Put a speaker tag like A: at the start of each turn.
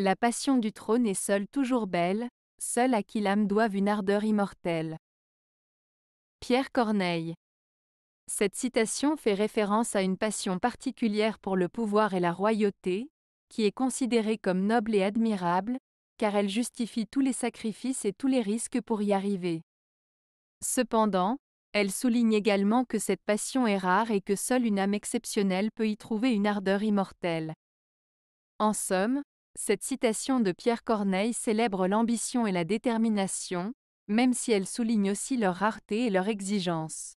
A: La passion du trône est seule toujours belle, seule à qui l'âme doive une ardeur immortelle. Pierre Corneille. Cette citation fait référence à une passion particulière pour le pouvoir et la royauté, qui est considérée comme noble et admirable, car elle justifie tous les sacrifices et tous les risques pour y arriver. Cependant, elle souligne également que cette passion est rare et que seule une âme exceptionnelle peut y trouver une ardeur immortelle. En somme, cette citation de Pierre Corneille célèbre l'ambition et la détermination, même si elle souligne aussi leur rareté et leur exigence.